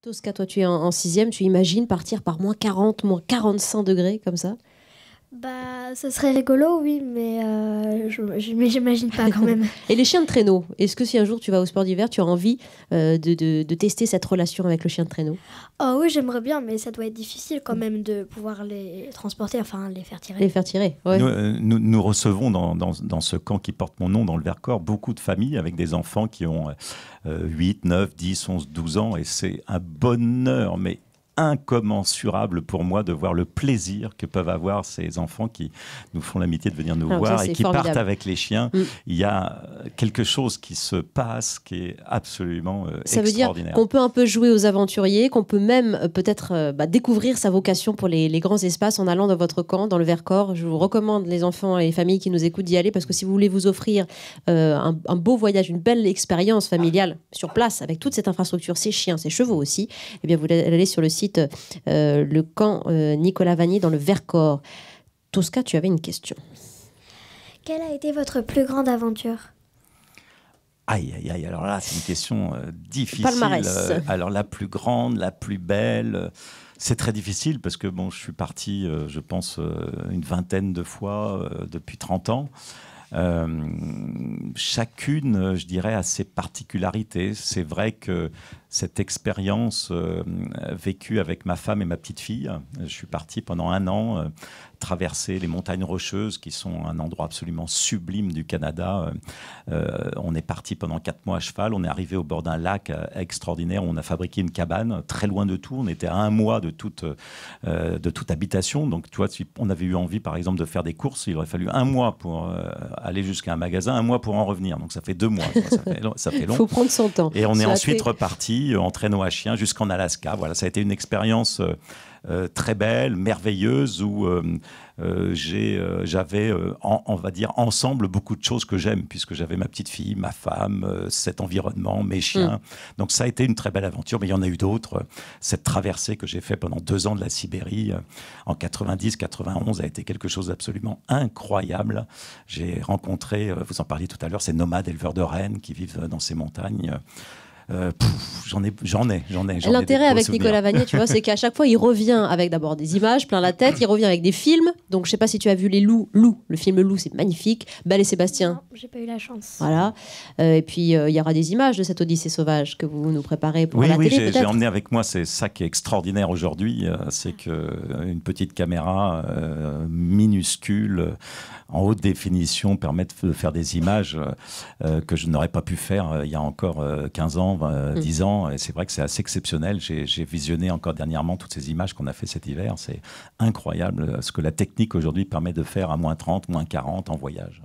Tosca, toi tu es en, sixième, tu imagines partir par moins 40, moins 45 degrés comme ça bah, ce serait rigolo, oui, mais euh, je j'imagine pas quand même. Et les chiens de traîneau, est-ce que si un jour tu vas au sport d'hiver, tu as envie euh, de, de, de, tester cette relation avec le chien de traîneau Oh oui, j'aimerais bien, mais ça doit être difficile quand même de pouvoir les transporter, enfin les faire tirer. Les faire tirer, oui. Euh, nous, nous, recevons dans, dans, dans, ce camp qui porte mon nom, dans le Vercors, beaucoup de familles avec des enfants qui ont 8, 9, 10, 11, 12 ans, et c'est un bonheur, mais incommensurable pour moi de voir le plaisir que peuvent avoir ces enfants qui nous font l'amitié de venir nous voir et qui partent avec les chiens. Mm. Il y a euh, quelque chose qui se passe qui est absolument ça euh, extraordinaire. Ça veut dire qu'on peut un peu jouer aux aventuriers, qu'on peut même euh, peut-être bah, découvrir sa vocation pour les, grands espaces en allant dans votre camp, dans le Vercors. Je vous recommande les enfants et les familles qui nous écoutent d'y aller parce que si vous voulez vous offrir un, beau voyage, une belle expérience familiale sur place avec toute cette infrastructure, ces chiens, ces chevaux aussi, eh bien vous allez sur le site euh, le camp euh, Nicolas Vanier dans le Vercors. Tosca, tu avais une question. Quelle a été votre plus grande aventure Aïe, aïe, aïe, alors là, c'est une question euh, difficile. alors la plus grande, la plus belle, c'est très difficile parce que bon, je suis parti, je pense, une vingtaine de fois depuis 30 ans. chacune, je dirais, a ses particularités. C'est vrai que cette expérience euh, vécue avec ma femme et ma petite fille. Je suis parti pendant un an euh, traverser les montagnes rocheuses, qui sont un endroit absolument sublime du Canada. Euh, on est parti pendant quatre mois à cheval. On est arrivé au bord d'un lac extraordinaire. on a fabriqué une cabane très loin de tout. On était à un mois de toute, de toute habitation. Donc, tu vois, on avait eu envie, par exemple, de faire des courses, il aurait fallu un mois pour aller jusqu'à un magasin, un mois pour en revenir. Donc, ça fait deux mois. Ça fait, ça long. Il faut prendre son temps. Et on est ensuite reparti en traîneau à chien, jusqu'en Alaska. Voilà, ça a été une expérience euh, euh, très belle, merveilleuse, où euh, j'ai j'avais, on va dire, ensemble beaucoup de choses que j'aime, puisque j'avais ma petite fille, ma femme, cet environnement, mes chiens. Mm. Donc ça a été une très belle aventure, mais il y en a eu d'autres. Cette traversée que j'ai faite pendant deux ans de la Sibérie en 90-91 a été quelque chose d'absolument incroyable. J'ai rencontré, vous en parliez tout à l'heure, ces nomades éleveurs de rennes qui vivent dans ces montagnes. Euh, j'en ai, j'en ai, j'en ai. L'intérêt avec Nicolas Vanier, tu vois, c'est qu'à chaque fois, il revient avec d'abord des images plein la tête, il revient avec des films. Donc, je sais pas si tu as vu Les Loups, Loup, le film Loup, c'est magnifique. Belle et Sébastien. j'ai pas eu la chance. Voilà. Euh, et puis, euh, il y aura des images de cette Odyssée sauvage que vous nous préparez pour oui, la oui, Oui, j'ai emmené avec moi, c'est ça qui est extraordinaire aujourd'hui, c'est que une petite caméra minuscule en haute définition permet de faire des images que je n'aurais pas pu faire il y a encore 15 ans, euh, mm. dix 10 ans. Et c'est vrai que c'est assez exceptionnel. J'ai visionné encore dernièrement toutes ces images qu'on a fait cet hiver. C'est incroyable euh, ce que la technique aujourd'hui permet de faire à moins 30, moins 40 en voyage.